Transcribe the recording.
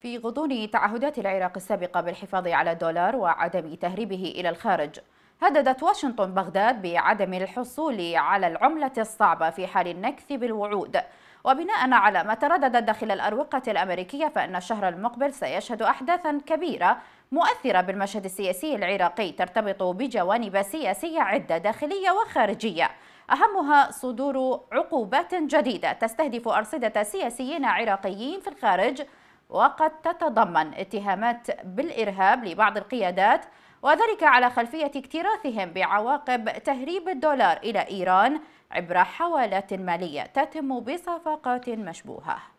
في غضون تعهدات العراق السابقة بالحفاظ على الدولار وعدم تهريبه إلى الخارج هددت واشنطن بغداد بعدم الحصول على العملة الصعبة في حال النكث بالوعود وبناء على ما تردد داخل الأروقة الأمريكية فإن الشهر المقبل سيشهد أحداثا كبيرة مؤثرة بالمشهد السياسي العراقي ترتبط بجوانب سياسية عدة داخلية وخارجية أهمها صدور عقوبات جديدة تستهدف أرصدة سياسيين عراقيين في الخارج وقد تتضمن اتهامات بالإرهاب لبعض القيادات وذلك على خلفية اكتراثهم بعواقب تهريب الدولار إلى إيران عبر حوالات مالية تتم بصفقات مشبوهة